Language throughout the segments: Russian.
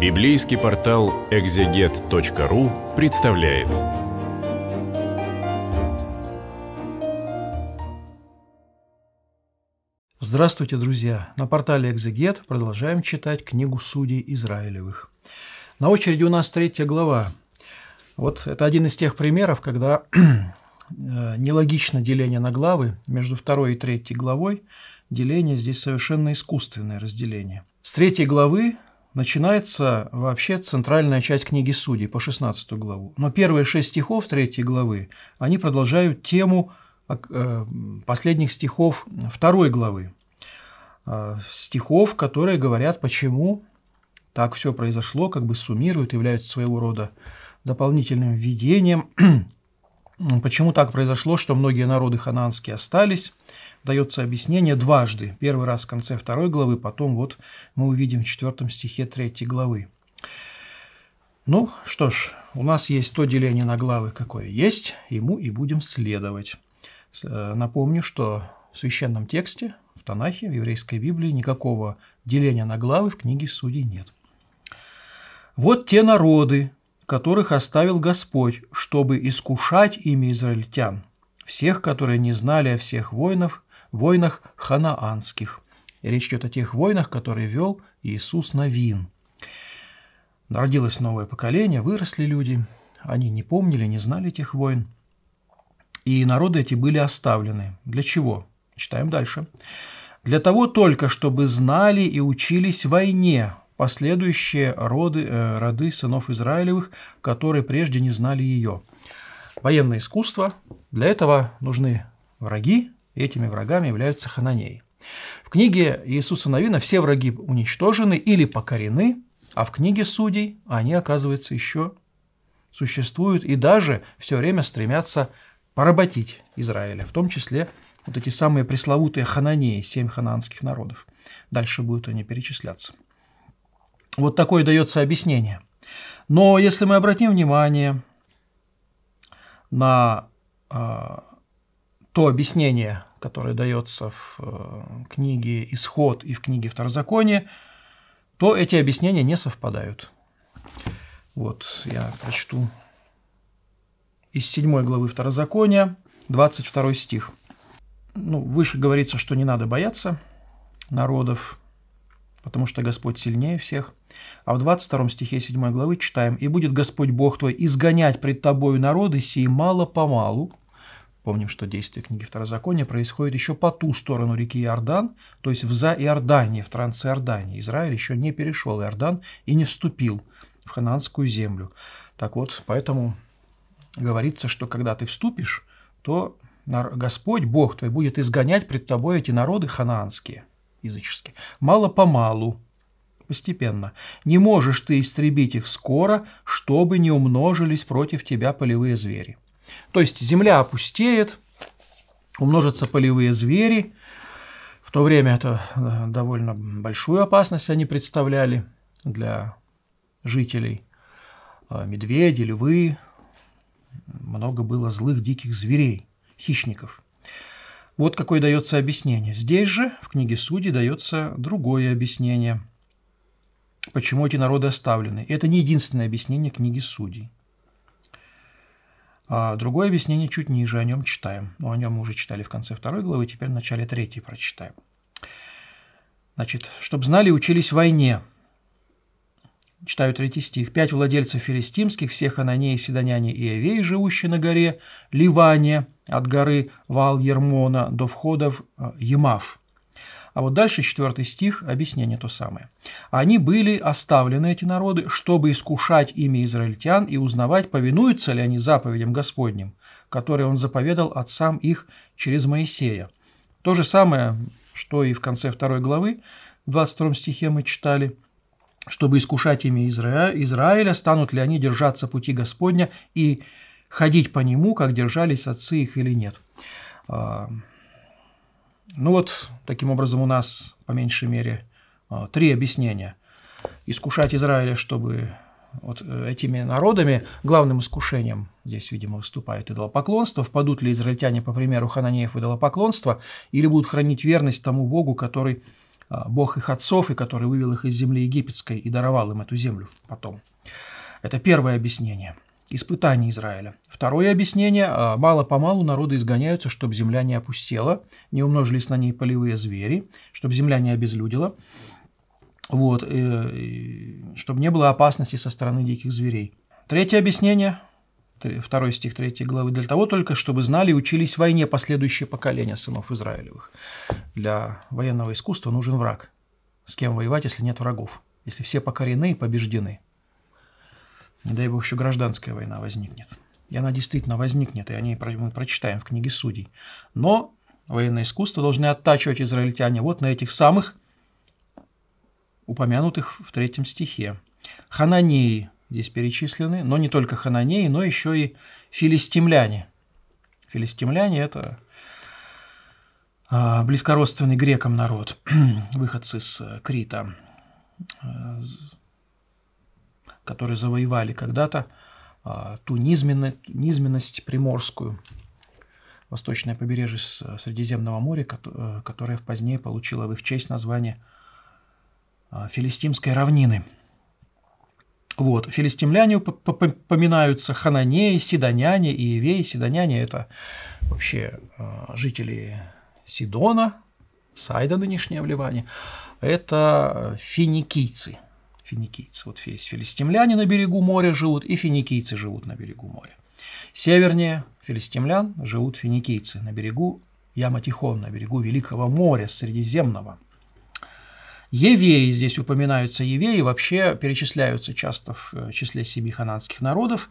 Библейский портал экзегет.ру представляет. Здравствуйте, друзья! На портале Экзегет продолжаем читать книгу Судей Израилевых. На очереди у нас третья глава. Вот это один из тех примеров, когда э, нелогично деление на главы между второй и третьей главой. Деление здесь совершенно искусственное разделение. С третьей главы начинается вообще центральная часть книги Судей по 16 главу. Но первые шесть стихов третьей главы, они продолжают тему э, последних стихов второй главы. Э, стихов, которые говорят, почему так все произошло, как бы суммируют, являются своего рода дополнительным введением Почему так произошло, что многие народы хананские остались, дается объяснение дважды. Первый раз в конце второй главы, потом вот мы увидим в четвертом стихе третьей главы. Ну что ж, у нас есть то деление на главы, какое есть, ему и будем следовать. Э, напомню, что в священном тексте, в Танахе, в еврейской Библии никакого деления на главы в книге Судей нет. Вот те народы, которых оставил Господь, чтобы искушать ими израильтян, всех, которые не знали о всех войнах, войнах ханаанских. Речь идет о тех войнах, которые вел Иисус Новин. Родилось новое поколение, выросли люди, они не помнили, не знали этих войн, и народы эти были оставлены. Для чего? Читаем дальше. «Для того только, чтобы знали и учились войне, последующие роды, э, роды сынов Израилевых, которые прежде не знали ее. Военное искусство. Для этого нужны враги, этими врагами являются хананеи. В книге Иисуса Новина все враги уничтожены или покорены, а в книге Судей они, оказывается, еще существуют и даже все время стремятся поработить Израиля, в том числе вот эти самые пресловутые хананеи, семь хананских народов. Дальше будут они перечисляться. Вот такое дается объяснение. Но если мы обратим внимание на а, то объяснение, которое дается в э, книге «Исход» и в книге «Второзаконие», то эти объяснения не совпадают. Вот, я прочту из 7 главы Второзакония, 22 стих. Ну, выше говорится, что не надо бояться народов, потому что Господь сильнее всех. А в 22 стихе 7 главы читаем, «И будет Господь Бог твой изгонять пред тобою народы сии мало-помалу». Помним, что действие книги Второзакония происходит еще по ту сторону реки Иордан, то есть в За-Иордании, в Трансиордании. Израиль еще не перешел Иордан и не вступил в хананскую землю. Так вот, поэтому говорится, что когда ты вступишь, то Господь, Бог твой, будет изгонять пред тобой эти народы ханаанские – язычески, мало-помалу, постепенно. Не можешь ты истребить их скоро, чтобы не умножились против тебя полевые звери. То есть земля опустеет, умножатся полевые звери, в то время это э, довольно большую опасность они представляли для жителей. Э, медведи, львы, много было злых диких зверей, хищников. Вот какое дается объяснение. Здесь же, в книге Судей, дается другое объяснение, почему эти народы оставлены. Это не единственное объяснение книги Судей. А другое объяснение чуть ниже, о нем читаем. Но ну, о нем мы уже читали в конце второй главы, теперь в начале третьей прочитаем. Значит, чтобы знали и учились в войне. Читаю третий стих. «Пять владельцев филистимских, всех ананеи, седоняне и авеи, живущие на горе Ливане, от горы Вал-Ермона до входов э, Емав. А вот дальше четвертый стих, объяснение то самое. «Они были оставлены, эти народы, чтобы искушать ими израильтян и узнавать, повинуются ли они заповедям Господним, которые он заповедал отцам их через Моисея». То же самое, что и в конце второй главы, в 22 стихе мы читали, чтобы искушать ими Израиля, станут ли они держаться пути Господня и ходить по нему, как держались отцы их или нет. А, ну вот, таким образом у нас, по меньшей мере, а, три объяснения. Искушать Израиля, чтобы вот э, этими народами главным искушением здесь, видимо, выступает идолопоклонство. Впадут ли израильтяне, по примеру, хананеев в идолопоклонство, или будут хранить верность тому Богу, который а, Бог их отцов, и который вывел их из земли египетской и даровал им эту землю потом. Это первое объяснение – испытаний Израиля. Второе объяснение а, – мало-помалу народы изгоняются, чтобы земля не опустела, не умножились на ней полевые звери, чтобы земля не обезлюдила, вот, э, чтобы не было опасности со стороны диких зверей. Третье объяснение второй стих 3 главы, для того только, чтобы знали и учились войне последующие поколения сынов Израилевых. Для военного искусства нужен враг. С кем воевать, если нет врагов? Если все покорены и побеждены – не дай бог, еще гражданская война возникнет. И она действительно возникнет, и о ней мы прочитаем в книге судей. Но военное искусство должны оттачивать израильтяне вот на этих самых, упомянутых в третьем стихе. Хананеи здесь перечислены, но не только хананеи, но еще и филистимляне. Филистимляне – это а, близкородственный грекам народ, выходцы из Крита. Э, которые завоевали когда-то а, ту низменность, низменность приморскую, восточное побережье э, Средиземного моря, э, которое позднее получило в их честь название а, Филистимской равнины. Вот, филистимляне поминаются хананеи, сидоняне и евеи. Сидоняне – это вообще а, жители Сидона, Сайда (нынешнее в Ливане. Это э, финикийцы – финикийцы. Вот есть филистимляне на берегу моря живут, и финикийцы живут на берегу моря. Севернее филистимлян живут финикийцы на берегу Яма Тихон, на берегу Великого моря Средиземного. Евеи здесь упоминаются, евеи вообще перечисляются часто в э, числе семи хананских народов,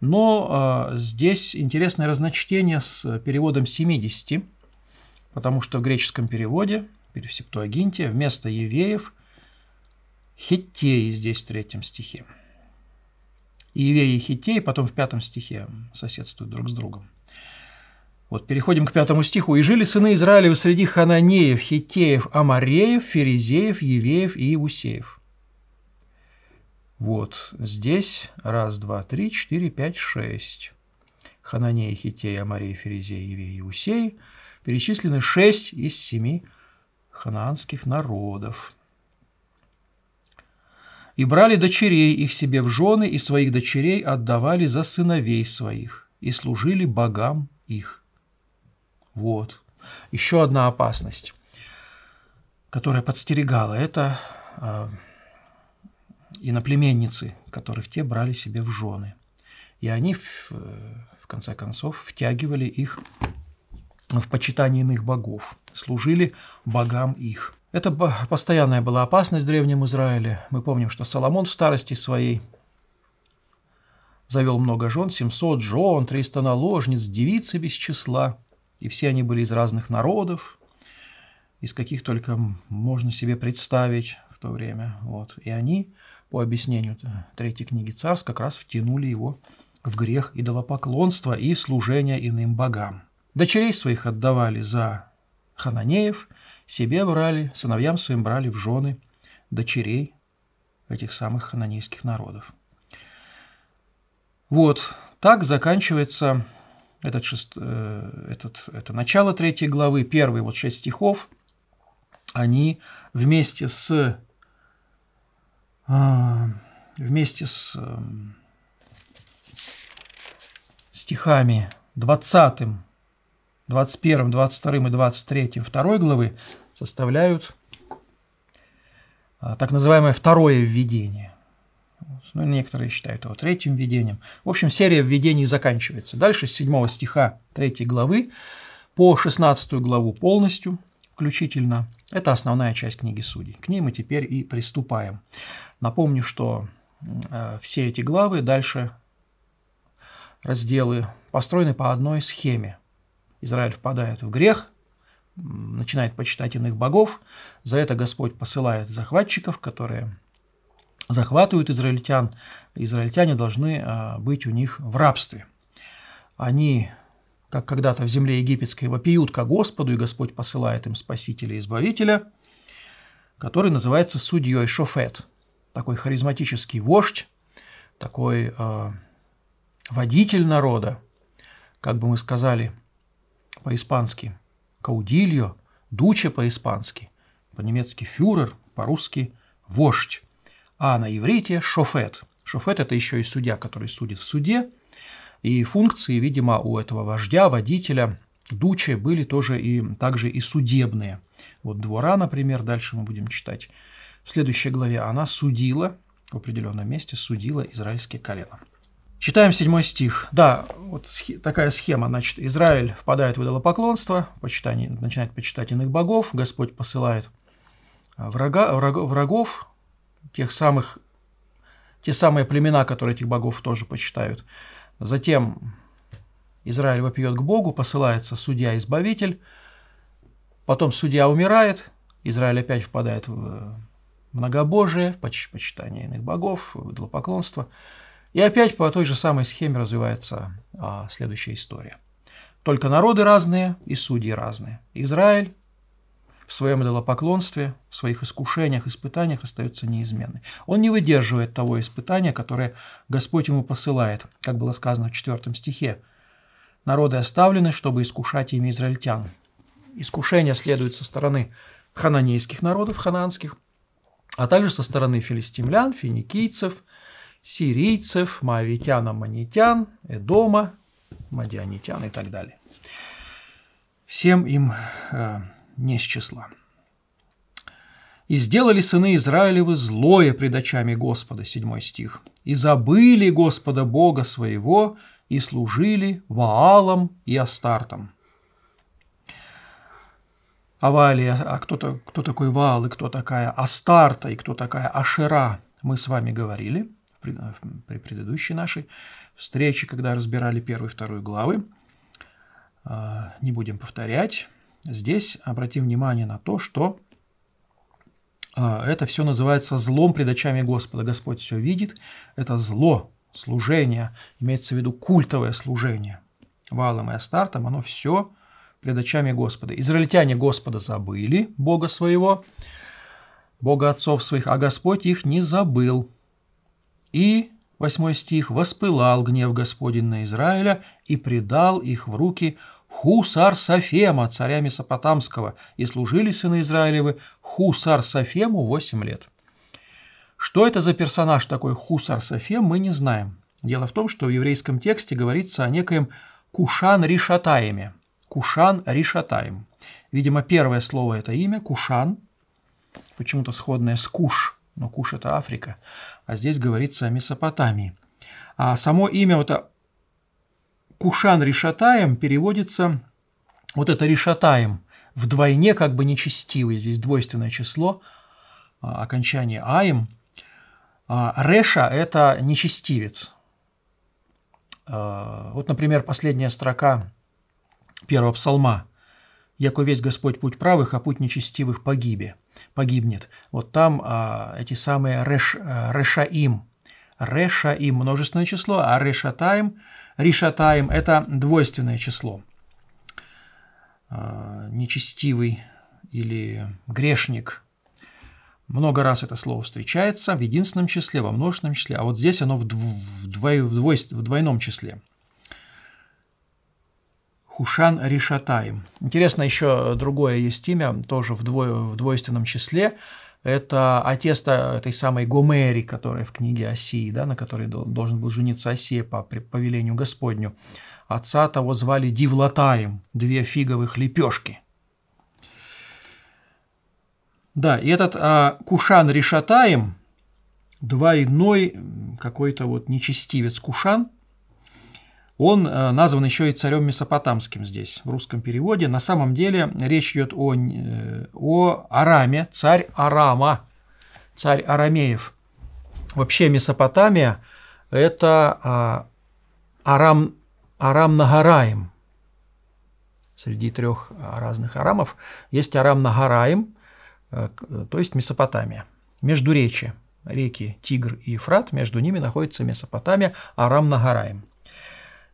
но э, здесь интересное разночтение с переводом 70, потому что в греческом переводе, в Септуагинте, вместо евеев – Хиттеи здесь в третьем стихе. Иеве и Хиттеи потом в пятом стихе соседствуют друг с другом. Вот переходим к пятому стиху. «И жили сыны Израилевы среди хананеев, хитеев, амареев, ферезеев, евеев и иусеев». Вот здесь раз, два, три, четыре, пять, шесть. Хананеи, хитеи, амареи, ферезеи, евеи и иусеи перечислены шесть из семи ханаанских народов – и брали дочерей их себе в жены, и своих дочерей отдавали за сыновей своих, и служили богам их. Вот. Еще одна опасность, которая подстерегала, это э, иноплеменницы, которых те брали себе в жены. И они, в, э, в конце концов, втягивали их в почитание иных богов, служили богам их. Это постоянная была опасность в Древнем Израиле. Мы помним, что Соломон в старости своей завел много жен, 700 жен, 300 наложниц, девицы без числа. И все они были из разных народов, из каких только можно себе представить в то время. Вот. И они, по объяснению третьей книги царств, как раз втянули его в грех идолопоклонства и служение иным богам. Дочерей своих отдавали за хананеев – себе брали, сыновьям своим брали в жены, дочерей этих самых хананейских народов. Вот, так заканчивается этот шест... Э, этот, это начало третьей главы, первые вот шесть стихов, они вместе с а, вместе с эм, стихами 20 21, 22 и 23 второй главы составляют а, так называемое второе введение. Ну, некоторые считают его третьим введением. В общем, серия введений заканчивается. Дальше с 7 стиха 3 главы по 16 главу полностью включительно. Это основная часть книги Судей. К ней мы теперь и приступаем. Напомню, что э, все эти главы дальше разделы построены по одной схеме – Израиль впадает в грех, начинает почитать иных богов. За это Господь посылает захватчиков, которые захватывают израильтян. Израильтяне должны а, быть у них в рабстве. Они как когда-то в земле египетской, вопиют ко Господу, и Господь посылает им Спасителя и Избавителя, который называется судьей Шофет. Такой харизматический вождь, такой э, водитель народа, как бы мы сказали – по-испански, каудильо, дуче по-испански, по-немецки фюрер, по-русски вождь, а на иврите шофет. Шофет – это еще и судья, который судит в суде, и функции, видимо, у этого вождя, водителя, дуче были тоже и также и судебные. Вот двора, например, дальше мы будем читать. В следующей главе она судила, в определенном месте судила израильские колено. Читаем седьмой стих. Да, вот такая схема. Значит, Израиль впадает в идолопоклонство, почитание, начинает почитать иных богов, Господь посылает а, врага, враг, врагов, тех самых, те самые племена, которые этих богов тоже почитают. Затем Израиль вопиет к Богу, посылается судья-избавитель, потом судья умирает, Израиль опять впадает в э, многобожие, в почитание иных богов, в идолопоклонство. поклонство. И опять по той же самой схеме развивается а, следующая история. Только народы разные и судьи разные. Израиль в своем идолопоклонстве, в своих искушениях, испытаниях остается неизменным. Он не выдерживает того испытания, которое Господь ему посылает, как было сказано в 4 стихе. «Народы оставлены, чтобы искушать ими израильтян». Искушение следует со стороны хананейских народов, хананских, а также со стороны филистимлян, финикийцев – сирийцев, моавитян, аммонитян, Эдома, мадианитян и так далее. Всем им э, не с числа. «И сделали сыны Израилевы злое пред очами Господа» 7 стих. «И забыли Господа Бога своего, и служили Ваалам и Астартам». Авалия, а кто, кто такой Ваал и кто такая Астарта и кто такая Ашера, мы с вами говорили – при, э, при предыдущей нашей встрече, когда разбирали первую и вторую главы. А, не будем повторять. Здесь обратим внимание на то, что а, это все называется злом пред очами Господа. Господь все видит. Это зло, служение, имеется в виду культовое служение. Валом и Астартом оно все пред очами Господа. Израильтяне Господа забыли, Бога своего, Бога отцов своих, а Господь их не забыл. И, восьмой стих, «воспылал гнев Господень на Израиля и предал их в руки Хусар Сафема, царя Месопотамского, и служили сыны Израилевы Хусар Сафему восемь лет». Что это за персонаж такой Хусар Сафем, мы не знаем. Дело в том, что в еврейском тексте говорится о некоем Кушан Ришатаеме. Кушан Ришатаем. Видимо, первое слово – это имя, Кушан, почему-то сходное с Куш, но Куш – это Африка, а здесь говорится о Месопотамии. А само имя вот Кушан Ришатаем переводится вот это Решатаем вдвойне как бы нечестивый, здесь двойственное число, а, окончание Аем. А, Реша – это нечестивец. А, вот, например, последняя строка первого псалма. «Яко весь Господь путь правых, а путь нечестивых погибе» погибнет. Вот там а, эти самые реш, э, решаим. Решаим – множественное число, а решатаем, решатаем – это двойственное число. А, нечестивый или грешник. Много раз это слово встречается в единственном числе, во множественном числе, а вот здесь оно в, дво, в, двой, в двойном числе – Хушан Ришатаем. Интересно, еще другое есть имя, тоже в, двое, в двойственном числе. Это отец этой самой Гомери, которая в книге Осии, да, на которой должен был жениться Осия по повелению Господню. Отца того звали Дивлатаем, две фиговых лепешки. Да, и этот а, Кушан Ришатаем, двойной какой-то вот нечестивец Кушан – он э, назван еще и царем Месопотамским здесь, в русском переводе. На самом деле речь идет о, э, о Араме, царь Арама, царь Арамеев. Вообще Месопотамия – это а, Арам, Арам Нагараем. Среди трех а, разных арамов есть Арам Нагараем, э, то есть Месопотамия, Междуречие, реки Тигр и Ефрат, между ними находится Месопотамия, Арам Нагараем –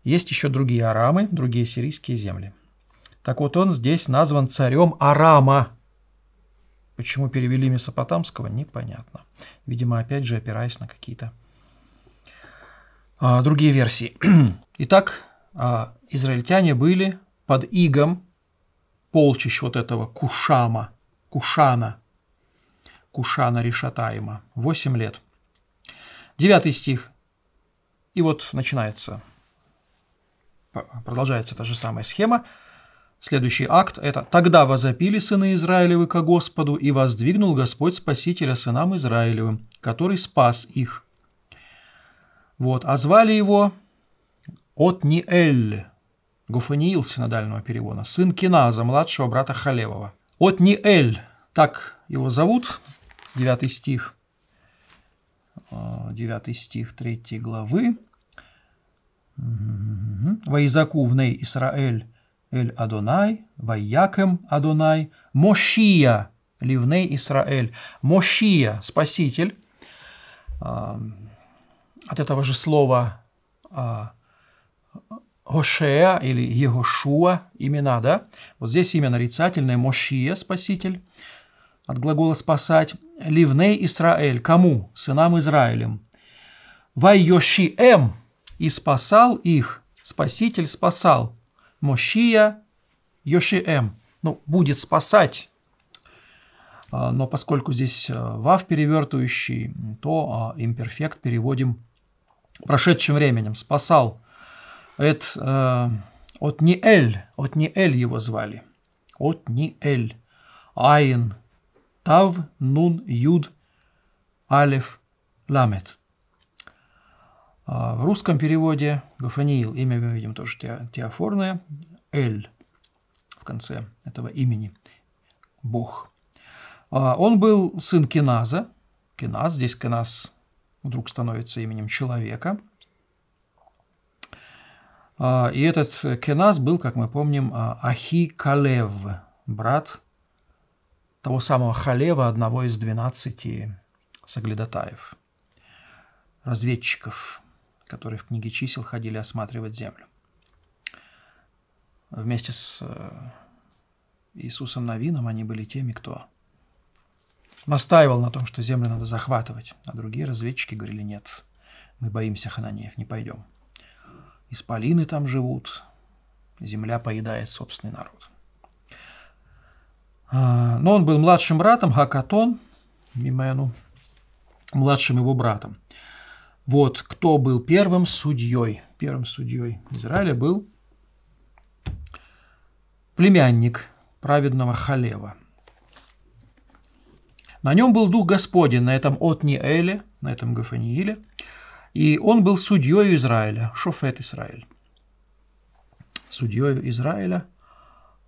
есть еще другие арамы, другие сирийские земли. Так вот, он здесь назван царем Арама. Почему перевели Месопотамского, непонятно. Видимо, опять же, опираясь на какие-то а, другие версии. Итак, а, израильтяне были под игом полчищ вот этого Кушама, Кушана, Кушана Решатаима. 8 лет. Девятый стих. И вот начинается продолжается та же самая схема. Следующий акт – это «Тогда возопили сыны Израилевы ко Господу, и воздвигнул Господь Спасителя сынам Израилевым, который спас их». Вот, а звали его Отниэль, Гуфаниил синодального перевода, сын Киназа, младшего брата Халевова. Отниэль, так его зовут, 9 стих, 9 э, стих 3 главы. Ваизаку в ней Исраэль эль Адонай, Ваякем Адонай, Мошия ливней Исраэль. Мошия – спаситель. От этого же слова Гошея а, или Егошуа – имена, да? Вот здесь имя нарицательное – Мошия – спаситель. От глагола «спасать». Ливней Исраэль. Кому? Сынам Израилем. Вайошиэм и спасал их, Спаситель спасал, Мощия Йошиэм, ну, будет спасать. А, но поскольку здесь э, вав перевертывающий, то а, имперфект переводим прошедшим временем. Спасал. Это э, от Ниэль, от Ниэль его звали. От Ниэль. Айн. Тав, Нун, Юд, Алеф, Ламет. А, в русском переводе Гофаниил, имя мы видим тоже теофорное, Эль в конце этого имени, Бог. А, он был сын Кеназа, Кеназ, здесь Кеназ вдруг становится именем человека. А, и этот Кеназ был, как мы помним, Ахи Калев, брат того самого Халева, одного из 12 соглядатаев, разведчиков которые в книге чисел ходили осматривать землю. Вместе с э, Иисусом Новином они были теми, кто настаивал на том, что землю надо захватывать, а другие разведчики говорили, нет, мы боимся хананеев, не пойдем. Исполины там живут, земля поедает собственный народ. А, но он был младшим братом, Хакатон, Мимену, младшим его братом. Вот кто был первым судьей. Первым судьей Израиля был племянник праведного Халева. На нем был Дух Господень, на этом Отниэле, на этом Гафанииле, и он был судьей Израиля, Шофет Израиль. Судьей Израиля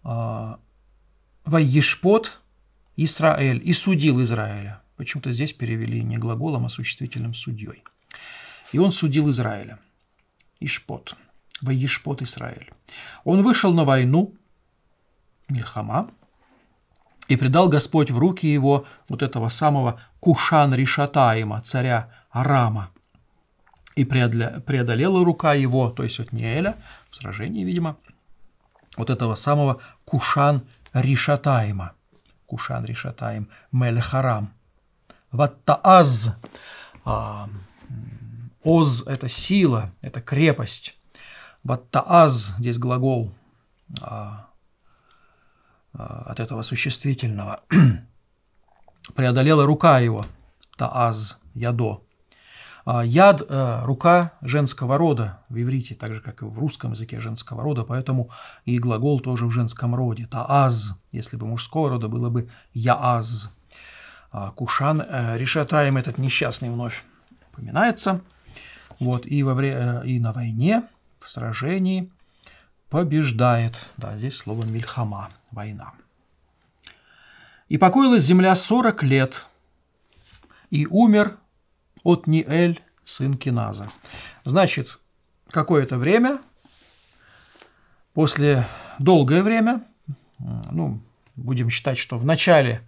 а, Вайешпот Исраэль и судил Израиля. Почему-то здесь перевели не глаголом, а существительным судьей и он судил Израиля. Ишпот. Ваишпот Израиль. Он вышел на войну, Мильхама, и предал Господь в руки его вот этого самого Кушан Ришатаима, царя Арама. И преодолела рука его, то есть от Неэля, в сражении, видимо, вот этого самого Кушан Ришатаима. Кушан Ришатаим Мельхарам. Ваттааз. А, Оз – это сила, это крепость. Баттааз – здесь глагол а, а, от этого существительного. Преодолела рука его. Тааз – ядо. А, яд а, – рука женского рода в иврите, так же, как и в русском языке женского рода, поэтому и глагол тоже в женском роде. Тааз, если бы мужского рода, было бы яаз. А, Кушан э, решатаем этот несчастный вновь упоминается. Вот, и, во вре... Э, и на войне, в сражении побеждает. Да, здесь слово «мильхама» – война. «И покоилась земля сорок лет, и умер от Ниэль, сын Киназа». Значит, какое-то время, после долгое время, ну, будем считать, что в начале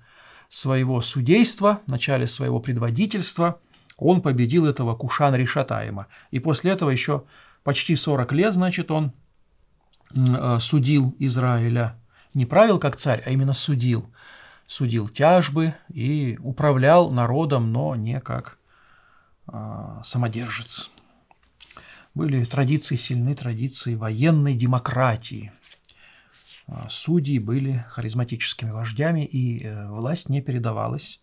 своего судейства, в начале своего предводительства – он победил этого Кушан Ришатаема. И после этого еще почти 40 лет, значит, он э, судил Израиля. Не правил как царь, а именно судил. Судил тяжбы и управлял народом, но не как а, самодержец. Были традиции сильны, традиции военной демократии. А, судьи были харизматическими вождями, и э, власть не передавалась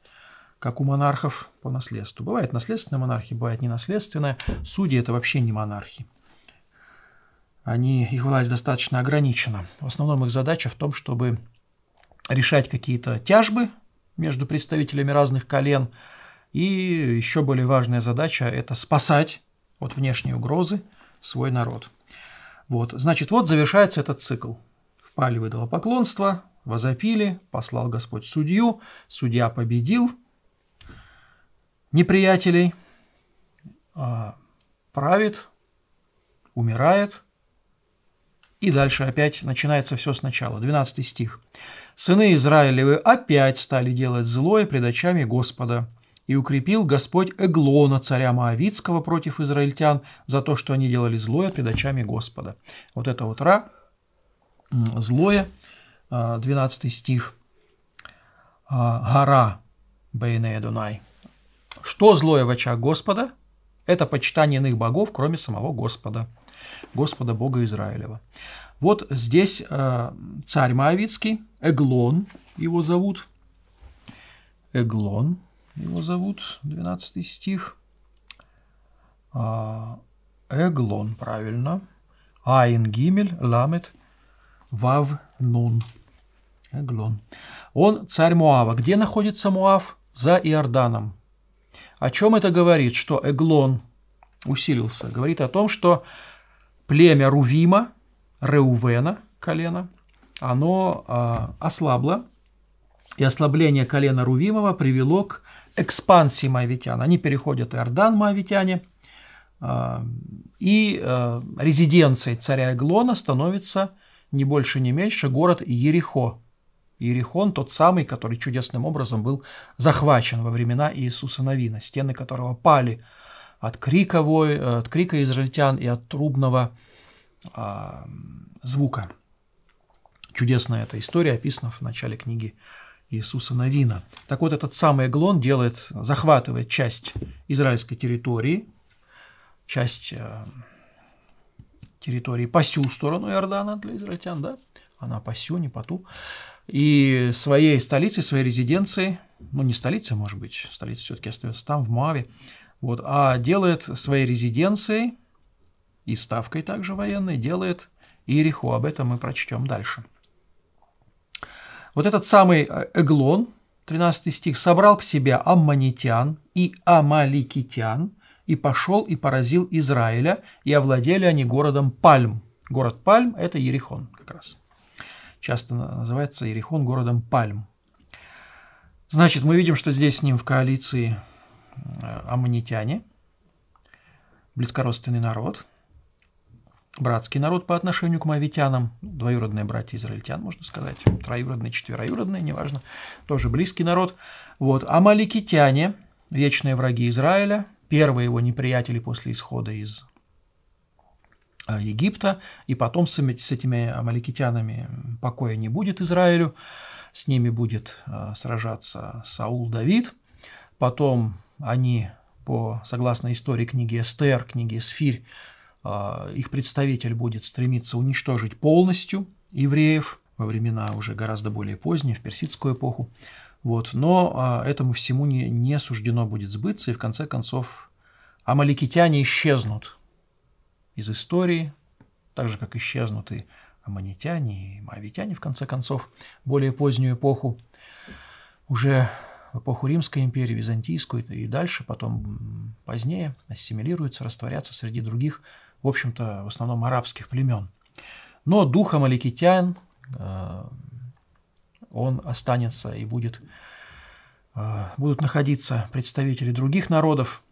как у монархов по наследству. Бывает наследственная монархия, бывает ненаследственная. Судьи – это вообще не монархи. Они, их власть достаточно ограничена. В основном их задача в том, чтобы решать какие-то тяжбы между представителями разных колен. И еще более важная задача – это спасать от внешней угрозы свой народ. Вот. Значит, вот завершается этот цикл. Впали выдало поклонство, возопили, послал Господь судью, судья победил – неприятелей, а, правит, умирает, и дальше опять начинается все сначала. 12 стих. «Сыны Израилевы опять стали делать злое пред очами Господа, и укрепил Господь Эглона, царя Моавицкого, против израильтян, за то, что они делали злое пред очами Господа». Вот это вот «ра», «злое», 12 а, стих, а, «гора», Бейнея Дунай. Что злое в очах Господа? Это почитание иных богов, кроме самого Господа, Господа Бога Израилева. Вот здесь э, царь Моавицкий, Эглон его зовут, Эглон его зовут, 12 стих. А, Эглон, правильно. Айн Гимель Ламет Вав Нун. Эглон. Он царь Муава. Где находится Муав? За Иорданом. О чем это говорит? Что Эглон усилился. Говорит о том, что племя Рувима, Реувена, колено, оно а, ослабло, и ослабление колена Рувимова привело к экспансии моавитян. Они переходят Иордан, моавитяне, а, и а, резиденцией царя Эглона становится не больше, не меньше город Ерехо, Иерихон тот самый, который чудесным образом был захвачен во времена Иисуса Новина, стены которого пали от крика, вой, э, от крика израильтян и от трубного а, звука. Чудесная эта история описана в начале книги Иисуса Новина. Так вот, этот самый Эглон делает, захватывает часть израильской территории, часть э, территории по сю сторону Иордана для израильтян, да? Она по сю, не по ту и своей столицей, своей резиденцией, ну не столица, может быть, столица все-таки остается там, в Моаве, вот, а делает своей резиденцией и ставкой также военной делает Ириху. Об этом мы прочтем дальше. Вот этот самый э, Эглон, 13 стих, собрал к себе амманитян и амаликитян и пошел и поразил Израиля, и овладели они городом Пальм. Город Пальм – это Ерихон как раз часто называется Иерихон городом Пальм. Значит, мы видим, что здесь с ним в коалиции э, аммонитяне, близкородственный народ, братский народ по отношению к мавитянам, двоюродные братья израильтян, можно сказать, троюродные, четвероюродные, неважно, тоже близкий народ. Вот. Амаликитяне, вечные враги Израиля, первые его неприятели после исхода из Э, Египта, и потом с этими амаликитянами покоя не будет Израилю, с ними будет э, сражаться Саул Давид, потом они, по, согласно истории книги Эстер, книги Эсфирь, э, их представитель будет стремиться уничтожить полностью евреев во времена уже гораздо более поздние, в персидскую эпоху. Вот. Но этому всему не, не суждено будет сбыться, и в конце концов амаликитяне исчезнут из истории, так же, как исчезнуты аммонитяне и моавитяне, в конце концов, более позднюю эпоху, уже в эпоху Римской империи, Византийскую и дальше, потом позднее, ассимилируются, растворятся среди других, в общем-то, в основном арабских племен. Но дух амаликитян, э, он останется и будет, э, будут находиться представители других народов,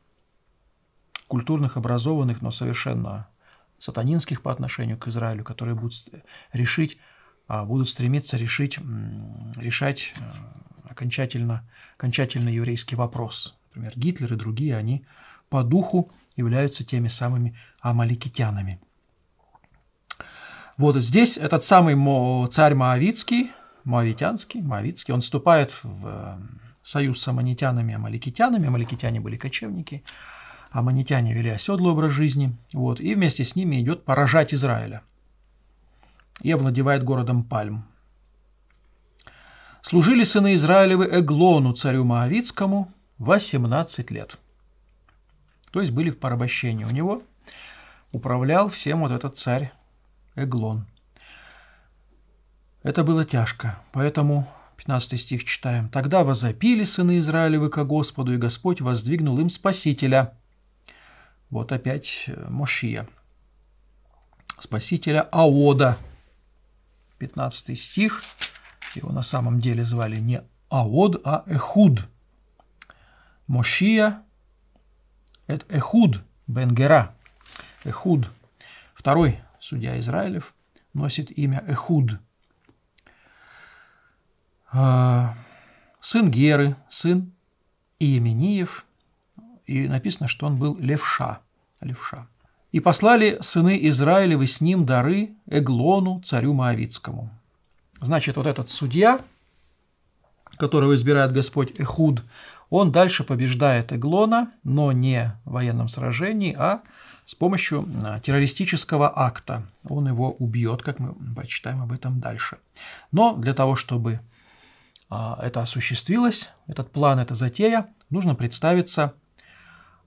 культурных, образованных, но совершенно сатанинских по отношению к Израилю, которые будут решить, а, будут стремиться решить, решать э, окончательно, окончательно еврейский вопрос. Например, Гитлер и другие, они по духу являются теми самыми амаликитянами. Вот здесь этот самый царь Моавицкий, Моавитянский, Моавицкий, он вступает в э, союз с аманитянами и амаликитянами. Амаликитяне были кочевники – аммонитяне вели оседлый образ жизни, вот, и вместе с ними идет поражать Израиля и овладевает городом Пальм. Служили сыны Израилевы Эглону, царю Моавицкому, 18 лет. То есть были в порабощении у него. Управлял всем вот этот царь Эглон. Это было тяжко, поэтому 15 стих читаем. «Тогда возопили сыны Израилевы ко Господу, и Господь воздвигнул им Спасителя, вот опять э, Мошия, спасителя Аода. 15 стих. Его на самом деле звали не Аод, а Эхуд. Мошия – это Эхуд Бенгера. Эхуд, второй судья Израилев, носит имя Эхуд. А, сын Геры, сын Иеминиев – и написано, что он был левша. левша. «И послали сыны Израилевы с ним дары Эглону, царю Моавицкому». Значит, вот этот судья, которого избирает Господь Эхуд, он дальше побеждает Эглона, но не в военном сражении, а с помощью а, террористического акта. Он его убьет, как мы прочитаем об этом дальше. Но для того, чтобы а, это осуществилось, этот план, эта затея, нужно представиться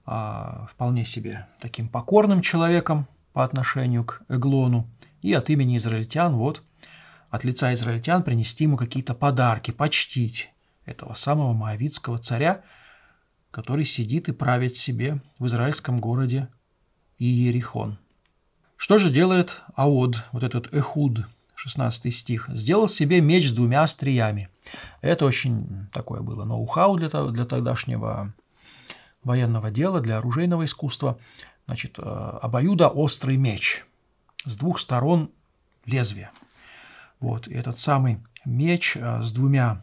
а, вполне себе таким покорным человеком по отношению к Эглону, и от имени израильтян, вот, от лица израильтян принести ему какие-то подарки, почтить этого самого моавитского царя, который сидит и правит себе в израильском городе Иерихон. Что же делает Аод, вот этот Эхуд, 16 стих, «сделал себе меч с двумя остриями». Это очень такое было ноу-хау для, для тогдашнего военного дела, для оружейного искусства. Значит, э, обоюда острый меч. С двух сторон лезвие. Вот, и этот самый меч э, с двумя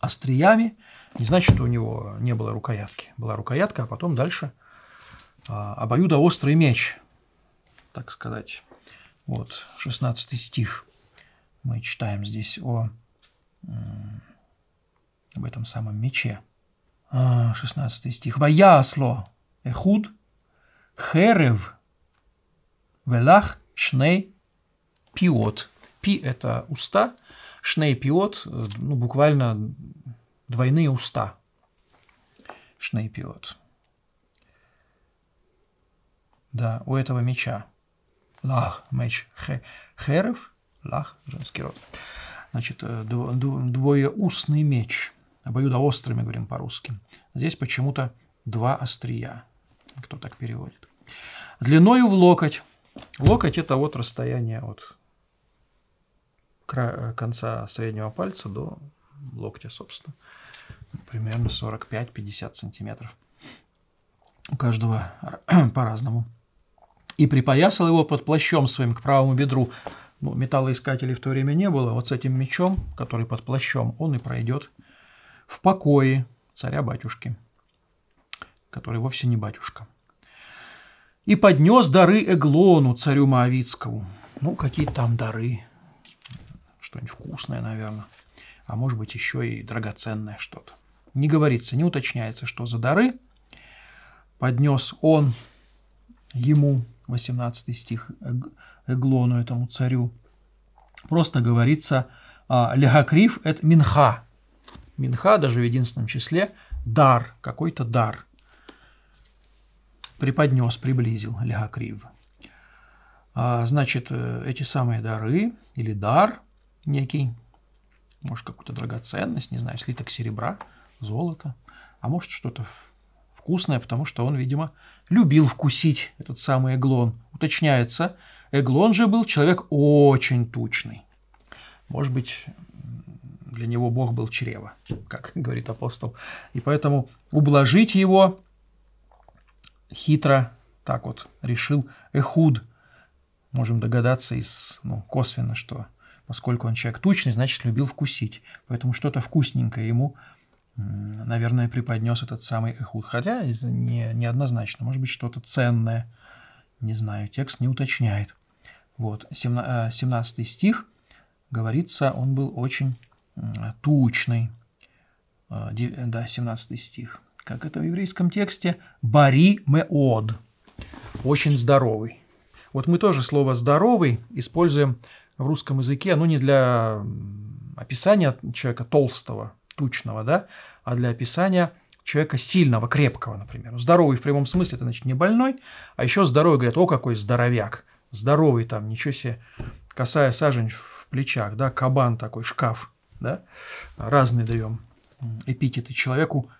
остриями, не значит, что у него не было рукоятки. Была рукоятка, а потом дальше э, обоюда острый меч, так сказать. Вот, 16 стих. Мы читаем здесь о об этом самом мече. 16 а, стих. «Ваясло эхуд херев велах шней пиот». Пи – это уста, шней пиот ну, – буквально двойные уста. Шней пиот. Да, у этого меча. Лах, меч херев, лах, женский род. Значит, э, двое устный меч – обоюдоострый мы говорим по-русски. Здесь почему-то два острия, кто так переводит. Длиною в локоть. Локоть – это вот расстояние от э, конца среднего пальца до локтя, собственно. Примерно 45-50 сантиметров. У каждого по-разному. И припоясал его под плащом своим к правому бедру. Ну, металлоискателей в то время не было. Вот с этим мечом, который под плащом, он и пройдет в покое царя-батюшки, который вовсе не батюшка. И поднес дары Эглону, царю Моавицкому. Ну, какие там дары? Что-нибудь вкусное, наверное. А может быть, еще и драгоценное что-то. Не говорится, не уточняется, что за дары. Поднес он ему, 18 стих, Эглону, этому царю. Просто говорится, а, Лягакриф – это Минха, минха, даже в единственном числе, дар, какой-то дар. Преподнес, приблизил Лягакрив. А, значит, э, эти самые дары или дар некий, может, какую-то драгоценность, не знаю, слиток серебра, золото, а может, что-то вкусное, потому что он, видимо, любил вкусить этот самый Эглон. Уточняется, Эглон же был человек очень тучный. Может быть, для него Бог был чрево, как говорит апостол. И поэтому ублажить его хитро, так вот, решил Эхуд. Можем догадаться из, ну, косвенно, что поскольку он человек тучный, значит, любил вкусить. Поэтому что-то вкусненькое ему, наверное, преподнес этот самый Эхуд. Хотя это не, неоднозначно. Может быть, что-то ценное. Не знаю, текст не уточняет. Вот, 17 э, стих, говорится, он был очень Э, тучный, э, да, 17 стих, как это в еврейском тексте, «бари меод», очень здоровый. Вот мы тоже слово «здоровый» используем в русском языке, ну, не для описания человека толстого, тучного, да, а для описания человека сильного, крепкого, например. Здоровый в прямом смысле, это значит не больной, а еще здоровый, говорят, о, какой здоровяк, здоровый там, ничего себе, касая сажень в плечах, да, кабан такой, шкаф да, разные даем эпитеты человеку,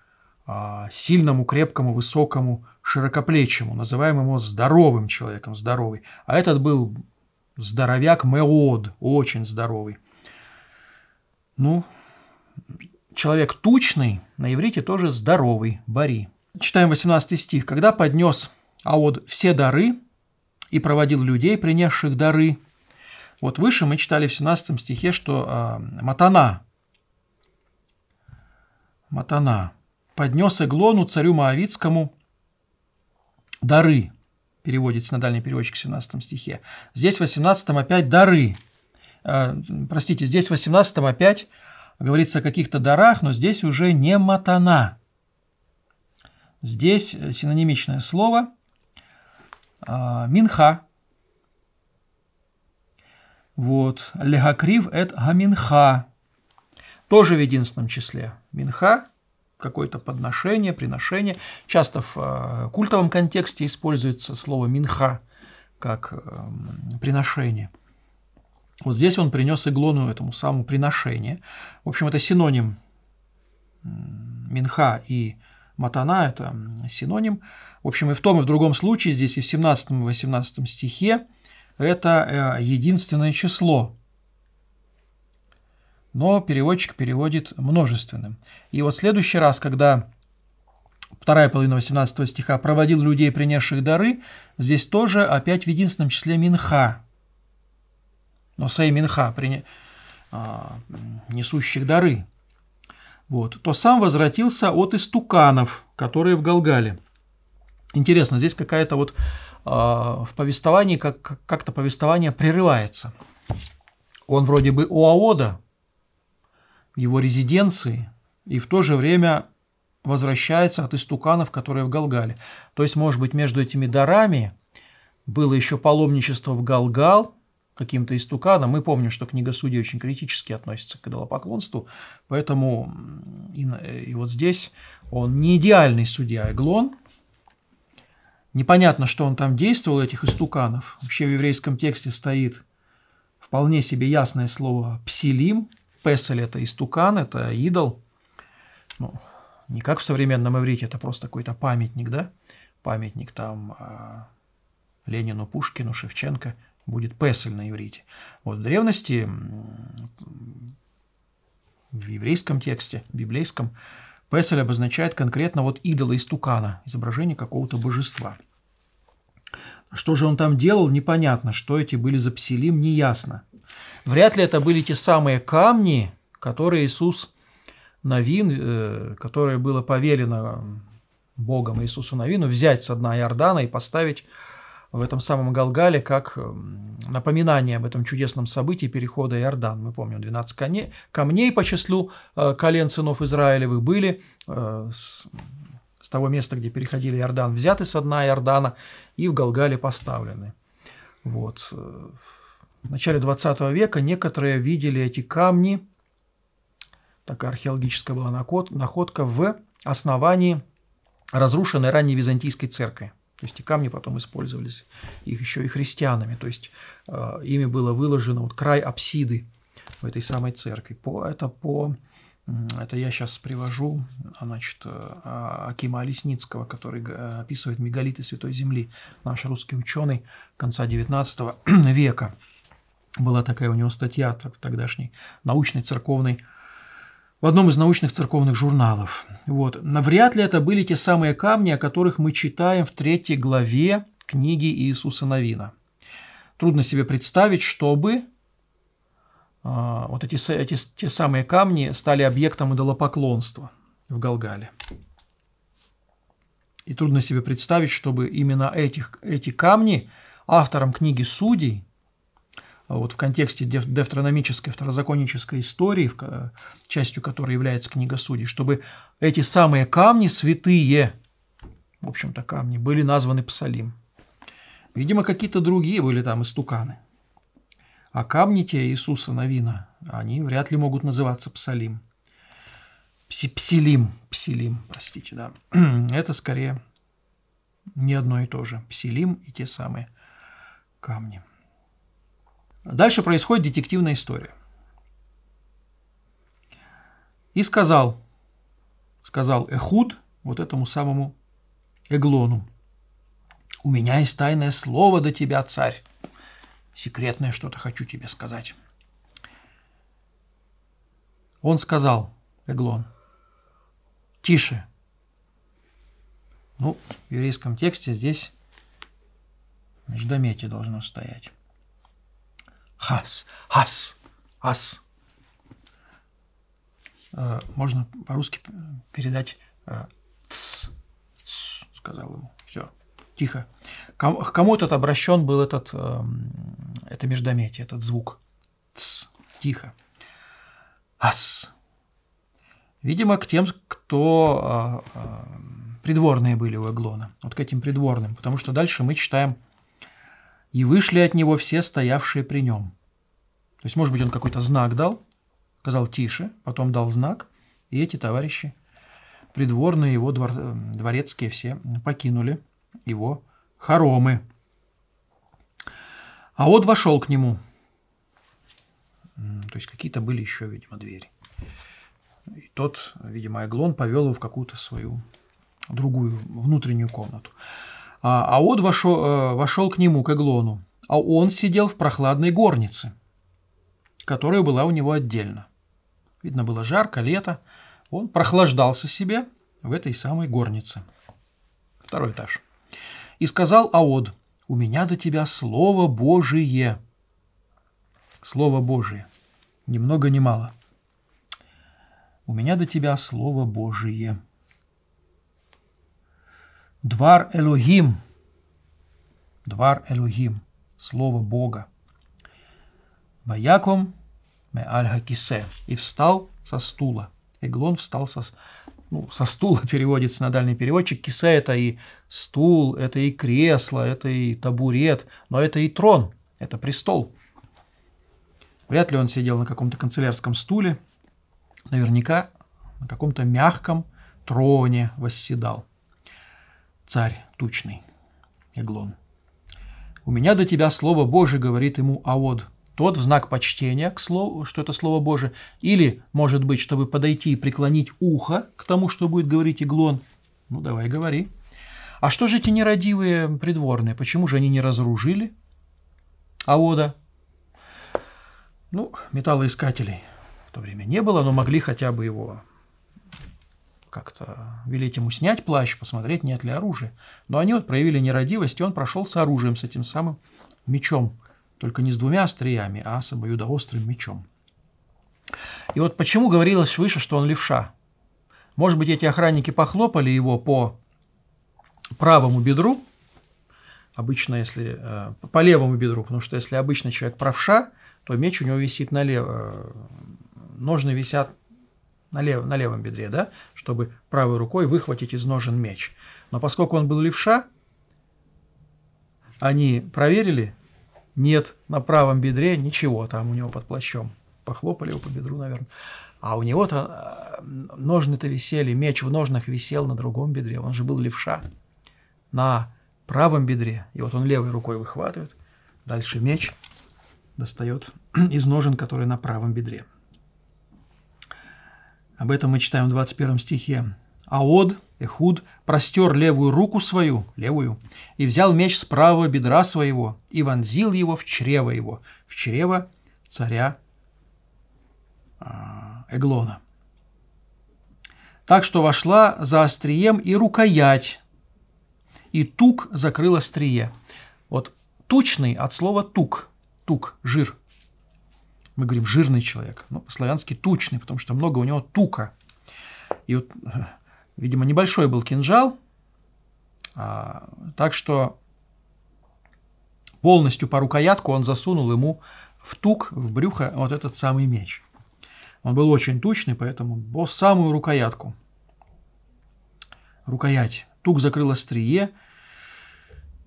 а, сильному, крепкому, высокому, широкоплечему, называем его здоровым человеком, здоровый. А этот был здоровяк Меод, очень здоровый. Ну, человек тучный, на иврите тоже здоровый, Бари. Читаем 18 стих. «Когда поднес Аод все дары и проводил людей, принесших дары, вот выше мы читали в 17 стихе, что э, Матана, Матана поднес Эглону, царю Моавицкому, дары, переводится на дальний переводчик в 17 стихе. Здесь в 18 опять дары. Э, простите, здесь в 18 опять говорится о каких-то дарах, но здесь уже не матана. Здесь э, синонимичное слово э, минха, вот. Лехакрив – это гаминха. Тоже в единственном числе. Минха – какое-то подношение, приношение. Часто в э, культовом контексте используется слово минха как э, приношение. Вот здесь он принес иглону этому самому приношение. В общем, это синоним минха и матана, это синоним. В общем, и в том, и в другом случае, здесь и в 17 и 18 стихе это э, единственное число. Но переводчик переводит множественным. И вот в следующий раз, когда вторая половина 18 стиха «проводил людей, принесших дары», здесь тоже опять в единственном числе «минха». Но сей «минха», прине а, несущих дары. Вот. То сам возвратился от истуканов, которые в Галгале. Интересно, здесь какая-то вот а, в повествовании как, как-то повествование прерывается. Он вроде бы у Аода, в его резиденции, и в то же время возвращается от истуканов, которые в Галгале. То есть, может быть, между этими дарами было еще паломничество в Галгал, каким-то истуканом. Мы помним, что книга судей очень критически относится к идолопоклонству, поэтому и, и вот здесь он не идеальный судья Эглон, Непонятно, что он там действовал, этих истуканов. Вообще в еврейском тексте стоит вполне себе ясное слово «псилим». «Песель» – это истукан, это идол. Ну, не как в современном иврите, это просто какой-то памятник, да? Памятник там а, Ленину, Пушкину, Шевченко будет «песель» на иврите. Вот в древности, в еврейском тексте, библейском, Песель обозначает конкретно вот идола из тукана, изображение какого-то божества. Что же он там делал, непонятно, что эти были за пселим, неясно. Вряд ли это были те самые камни, которые Иисус Новин, э, которое было повелено Богом Иисусу Новину, взять с дна Иордана и поставить в этом самом Галгале как э, напоминание об этом чудесном событии перехода Иордан. Мы помним, 12 коней, камней по числу э, колен сынов Израилевых были э, с, с того места, где переходили Иордан, взяты со дна Иордана и в Галгале поставлены. Вот. В начале 20 века некоторые видели эти камни, такая археологическая была находка, в основании разрушенной ранней византийской церкви. То есть и камни потом использовались их еще и христианами. То есть э, ими было выложено вот край апсиды в этой самой церкви. По, это по это я сейчас привожу, значит, э, а, Акима Алисницкого, который э, описывает мегалиты Святой Земли. Наш русский ученый конца XIX века. Была такая у него статья так тогдашней научной церковной в одном из научных церковных журналов. Вот. Навряд ли это были те самые камни, о которых мы читаем в третьей главе книги Иисуса Новина. Трудно себе представить, чтобы а, вот эти, эти те самые камни стали объектом идолопоклонства в Галгале. И трудно себе представить, чтобы именно этих, эти камни автором книги «Судей» А вот в контексте дев девтрономической, второзаконнической истории, частью которой является книга судей, чтобы эти самые камни святые, в общем-то камни, были названы Псалим. Видимо, какие-то другие были там истуканы. А камни те Иисуса Новина, они вряд ли могут называться Псалим. Псилим, псилим, простите, да. Это скорее не одно и то же. Псилим и те самые камни. Дальше происходит детективная история. И сказал, сказал Эхуд вот этому самому Эглону, «У меня есть тайное слово до тебя, царь. Секретное что-то хочу тебе сказать». Он сказал, Эглон, «Тише». Ну, в еврейском тексте здесь междометие должно стоять. Хас, хас, хас. Э, можно по-русски передать э, «тс», «тс», сказал ему. Все, тихо. К кому этот обращен был этот, эм, это междометие, этот звук? Тс, тихо. Ас. Видимо, к тем, кто э, придворные были у Эглона, вот к этим придворным, потому что дальше мы читаем и вышли от него все стоявшие при нем. То есть, может быть, он какой-то знак дал, сказал «тише», потом дал знак, и эти товарищи, придворные его двор... Э, дворецкие все, покинули его хоромы. А вот вошел к нему. То есть, какие-то были еще, видимо, двери. И тот, видимо, Эглон повел его в какую-то свою другую внутреннюю комнату. А Аод вошел, э, вошел к нему, к Эглону, а он сидел в прохладной горнице, которая была у него отдельно. Видно, было жарко, лето. Он прохлаждался себе в этой самой горнице. Второй этаж. И сказал Аод, «У меня до тебя Слово Божие». Слово Божие. Ни много ни мало. «У меня до тебя Слово Божие». Двар Элогим. Двар Элогим. Слово Бога. Ваяком меаль хакисе. И встал со стула. Эглон встал со, ну, со стула, переводится на дальний переводчик. Кисе – это и стул, это и кресло, это и табурет, но это и трон, это престол. Вряд ли он сидел на каком-то канцелярском стуле, наверняка на каком-то мягком троне восседал царь тучный, Эглон. «У меня для тебя слово Божие», — говорит ему Аод. Тот в знак почтения, к слову, что это слово Божие, или, может быть, чтобы подойти и преклонить ухо к тому, что будет говорить Иглон. Ну, давай, говори. А что же эти нерадивые придворные? Почему же они не разоружили Аода? Ну, металлоискателей в то время не было, но могли хотя бы его как-то велеть ему снять плащ, посмотреть, нет ли оружия. Но они вот проявили нерадивость, и он прошел с оружием, с этим самым мечом, только не с двумя остриями, а с обоюдоострым мечом. И вот почему говорилось выше, что он левша? Может быть, эти охранники похлопали его по правому бедру, обычно если э, по левому бедру, потому что если обычно человек правша, то меч у него висит налево, э, ножны висят на, лев, на левом бедре, да, чтобы правой рукой выхватить из ножен меч. Но поскольку он был левша, они проверили, нет на правом бедре ничего там у него под плащом. Похлопали его по бедру, наверное. А у него-то э, ножны-то висели, меч в ножнах висел на другом бедре. Он же был левша. На правом бедре. И вот он левой рукой выхватывает. Дальше меч достает из ножен, который на правом бедре. Об этом мы читаем в 21 стихе. Аод, Эхуд, простер левую руку свою, левую, и взял меч с правого бедра своего, и вонзил его в чрево его, в чрево царя а, Эглона. Так что вошла за острием и рукоять, и тук закрыл острие. Вот тучный от слова тук, тук, жир – мы говорим жирный человек, ну, по-славянски тучный, потому что много у него тука. И вот, видимо, небольшой был кинжал, а, так что полностью по рукоятку он засунул ему в тук, в брюхо вот этот самый меч. Он был очень тучный, поэтому по самую рукоятку. Рукоять. Тук закрыл острие.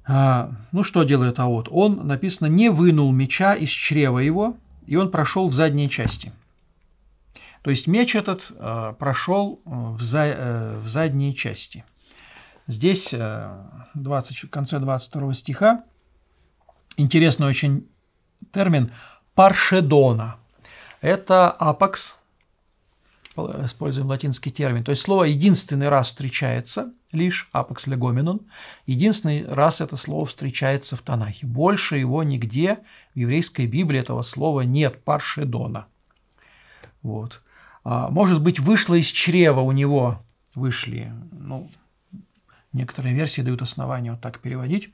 А, ну, что делает Аот? Он, написано, не вынул меча из чрева его, и он прошел в задней части. То есть меч этот э, прошел э, в, за, э, в задней части. Здесь э, 20, в конце 22 стиха интересный очень термин «паршедона». Это апокс, используем латинский термин. То есть слово единственный раз встречается лишь апекс легоменон. Единственный раз это слово встречается в Танахе. Больше его нигде в еврейской Библии этого слова нет, паршедона. Вот. А, может быть, вышло из чрева у него, вышли, ну, некоторые версии дают основания вот так переводить,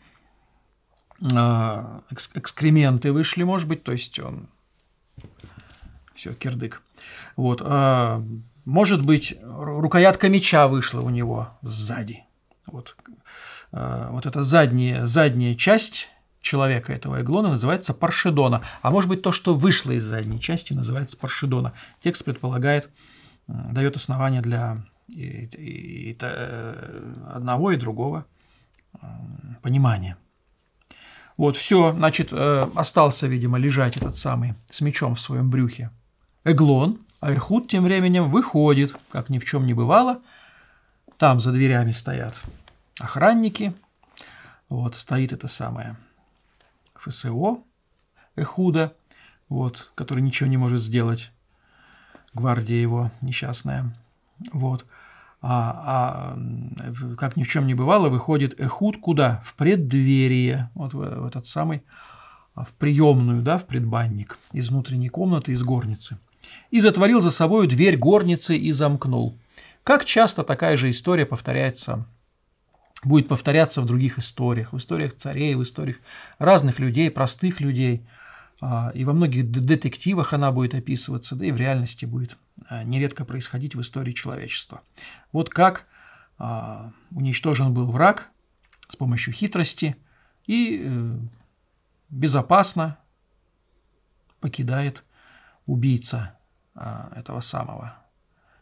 а, экскременты вышли, может быть, то есть он все, кирдык. Вот. А, может быть, рукоятка меча вышла у него сзади. Вот, а, вот эта задняя, задняя часть человека этого иглона называется паршидона. А может быть, то, что вышло из задней части, называется паршидона. Текст предполагает, дает основания для и, и, и, э, одного и другого понимания. Вот, все, значит, э, остался, видимо, лежать этот самый с мечом в своем брюхе Эглон, а Эхуд тем временем выходит, как ни в чем не бывало. Там за дверями стоят охранники. Вот стоит это самое ФСО Эхуда, вот, который ничего не может сделать. Гвардия его несчастная. Вот. А, а как ни в чем не бывало, выходит Эхуд куда? В преддверие, вот в, в этот самый, а, в приемную, да, в предбанник, из внутренней комнаты, из горницы – и затворил за собою дверь горницы и замкнул. Как часто такая же история повторяется будет повторяться в других историях, в историях царей, в историях разных людей, простых людей. А, и во многих детективах она будет описываться, да и в реальности будет а, нередко происходить в истории человечества. Вот как а, уничтожен был враг с помощью хитрости и э, безопасно покидает убийца а, этого самого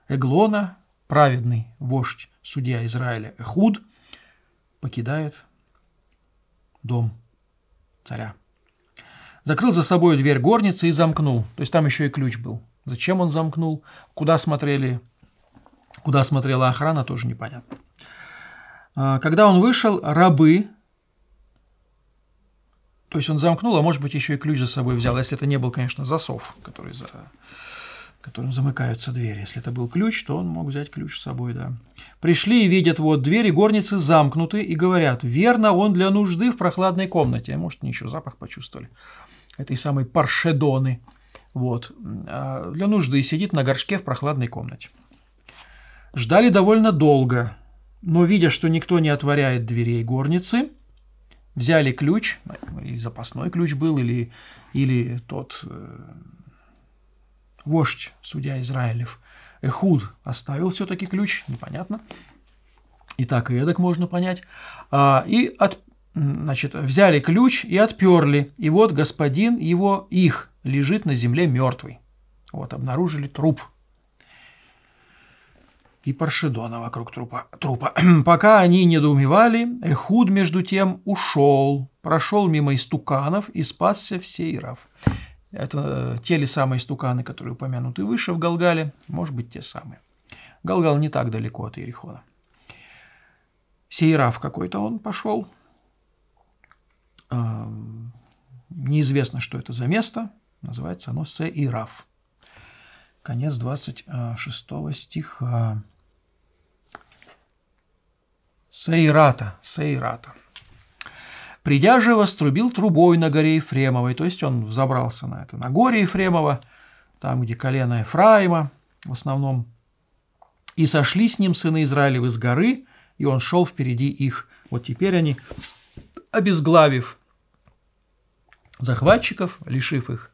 Эглона, праведный вождь, судья Израиля Эхуд, покидает дом царя. Закрыл за собой дверь горницы и замкнул. То есть там еще и ключ был. Зачем он замкнул? Куда смотрели? Куда смотрела охрана, тоже непонятно. А, когда он вышел, рабы, то есть он замкнул, а может быть еще и ключ за собой взял, если это не был, конечно, засов, который за, которым замыкаются двери. Если это был ключ, то он мог взять ключ с собой, да. Пришли и видят, вот двери горницы замкнуты и говорят, верно, он для нужды в прохладной комнате. Может, они еще запах почувствовали этой самой паршедоны. Вот. А, для нужды сидит на горшке в прохладной комнате. Ждали довольно долго, но, видя, что никто не отворяет дверей горницы, взяли ключ, ну, или запасной ключ был, или, или тот э, вождь, судья Израилев. Эхуд оставил все-таки ключ, непонятно. И так и эдак можно понять. А, и от, значит, взяли ключ и отперли. И вот господин его, их, лежит на земле мертвый. Вот, обнаружили труп и Паршидона вокруг трупа. трупа. Пока они недоумевали, Эхуд, между тем, ушел, прошел мимо истуканов и спасся в Сейров. Это э, те ли самые стуканы, которые упомянуты выше в Галгале, может быть, те самые. Галгал не так далеко от Иерихона. Сейраф какой-то он пошел. Неизвестно, что это за место. Называется оно Сейраф. Конец 26 стиха. Сейрата, Сейрата. Придя же, вострубил трубой на горе Ефремовой, то есть он взобрался на это, на горе Ефремова, там, где колено Ефраима в основном. И сошли с ним сыны Израилевы с горы, и он шел впереди их. Вот теперь они, обезглавив захватчиков, лишив их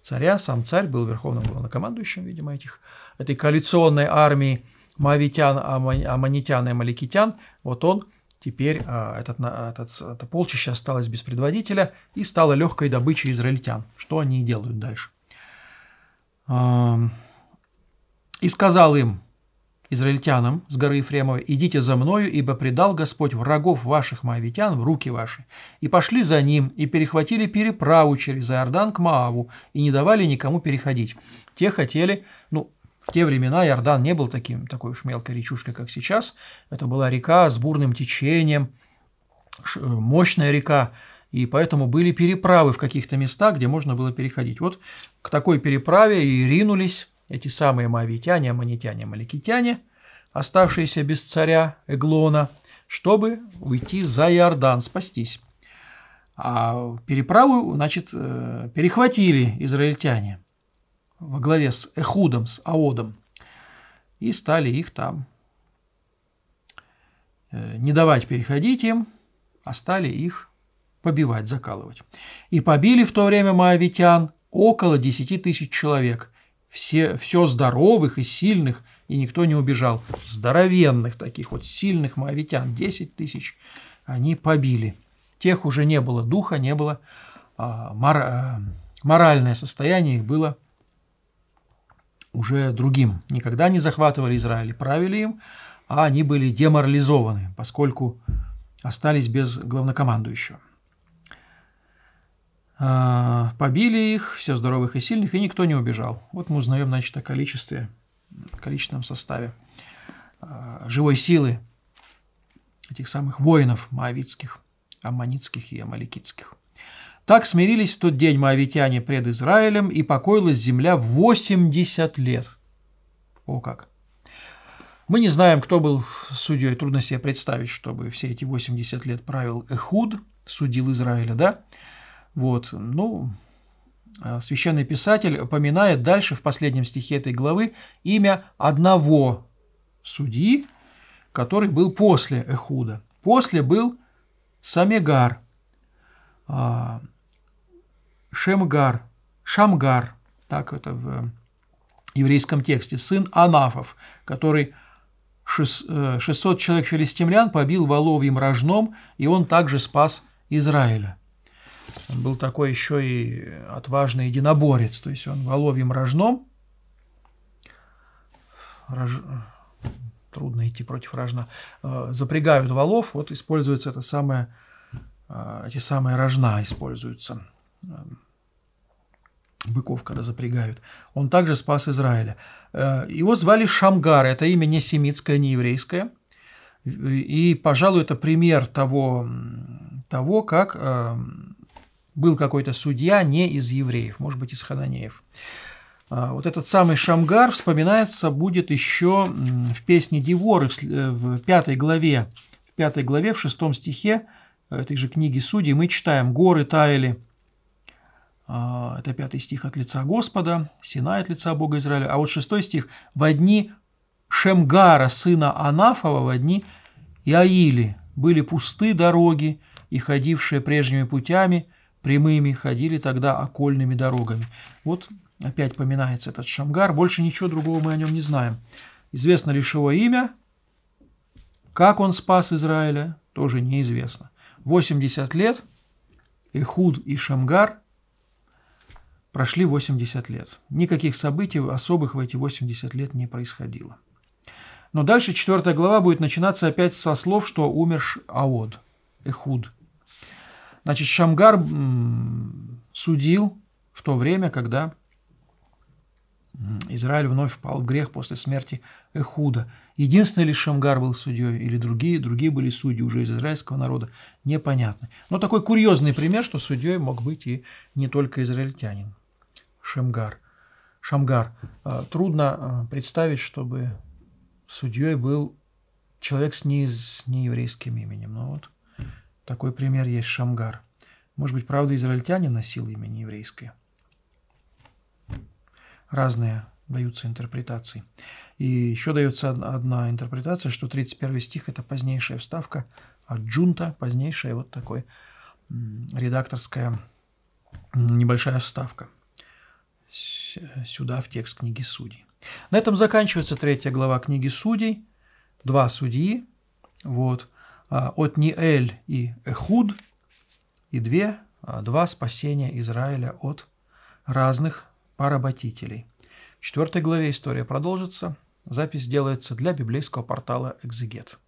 царя, сам царь был верховным главнокомандующим, видимо, этих, этой коалиционной армии мавитян, аманитян и амаликитян, вот он – Теперь э, этот, этот, это полчище осталось без предводителя и стало легкой добычей израильтян, что они и делают дальше. Э, и сказал им, израильтянам с горы Ефремова, «Идите за мною, ибо предал Господь врагов ваших моавитян в руки ваши». И пошли за ним, и перехватили переправу через Иордан к Мааву, и не давали никому переходить. Те хотели, ну, в те времена Иордан не был таким, такой уж мелкой речушкой, как сейчас. Это была река с бурным течением, э, мощная река, и поэтому были переправы в каких-то местах, где можно было переходить. Вот к такой переправе и ринулись эти самые моавитяне, аманитяне, маликитяне, оставшиеся без царя Эглона, чтобы уйти за Иордан, спастись. А переправу, значит, э, перехватили израильтяне во главе с Эхудом, с Аодом, и стали их там э, не давать переходить им, а стали их побивать, закалывать. И побили в то время маавитян около 10 тысяч человек. Все, все здоровых и сильных, и никто не убежал. Здоровенных таких вот сильных маавитян 10 тысяч, они побили. Тех уже не было духа, не было а, мор, а, э, моральное состояние их было уже другим. Никогда не захватывали Израиль, правили им, а они были деморализованы, поскольку остались без главнокомандующего. А, побили их, все здоровых и сильных, и никто не убежал. Вот мы узнаем, значит, о количестве, количественном составе а, живой силы этих самых воинов маавитских, аммонитских и амаликитских. Так смирились в тот день моавитяне пред Израилем, и покоилась земля 80 лет. О как! Мы не знаем, кто был судьей. Трудно себе представить, чтобы все эти 80 лет правил Эхуд, судил Израиля, да? Вот, ну, а священный писатель упоминает дальше в последнем стихе этой главы имя одного судьи, который был после Эхуда. После был Самегар а, – Шемгар, Шамгар, так это в э, еврейском тексте, сын Анафов, который 600 э, человек филистимлян побил воловьим рожном, и он также спас Израиля. Он был такой еще и отважный единоборец, то есть он воловьим рожном, рож... трудно идти против рожна, э, запрягают волов, вот используется это самое, эти самые рожна используются быков, когда запрягают. Он также спас Израиля. Э, его звали Шамгар, это имя не семитское, не еврейское. И, пожалуй, это пример того, того как э, был какой-то судья не из евреев, может быть, из хананеев. Э, вот этот самый Шамгар вспоминается будет еще в песне Диворы в пятой главе, в пятой главе, в шестом стихе этой же книги Судей мы читаем «Горы таяли, а, это пятый стих от лица Господа, Сина от лица Бога Израиля. А вот шестой стих. в одни Шемгара, сына Анафова, в одни Иаили были пусты дороги, и ходившие прежними путями, прямыми, ходили тогда окольными дорогами». Вот опять поминается этот Шамгар. Больше ничего другого мы о нем не знаем. Известно лишь его имя. Как он спас Израиля, тоже неизвестно. 80 лет Эхуд и Шамгар – Прошли 80 лет. Никаких событий особых в эти 80 лет не происходило. Но дальше четвертая глава будет начинаться опять со слов, что умер Ауд, Эхуд. Значит, Шамгар судил в то время, когда Израиль вновь впал в грех после смерти Эхуда. Единственный ли Шамгар был судьей или другие, другие были судьи уже из израильского народа, непонятно. Но такой курьезный пример, что судьей мог быть и не только израильтянин. Шемгар. Шамгар. Э, трудно э, представить, чтобы судьей был человек с, не, с нееврейским именем. Но ну вот такой пример есть Шамгар. Может быть, правда, израильтянин носил имя нееврейское. Разные даются интерпретации. И еще дается одна интерпретация, что 31 стих – это позднейшая вставка от Джунта, позднейшая вот такой редакторская небольшая вставка сюда, в текст книги судей. На этом заканчивается третья глава книги судей. Два судьи, вот, а, от Ниэль и Эхуд, и две, а, два спасения Израиля от разных поработителей. В четвертой главе история продолжится. Запись делается для библейского портала «Экзегет».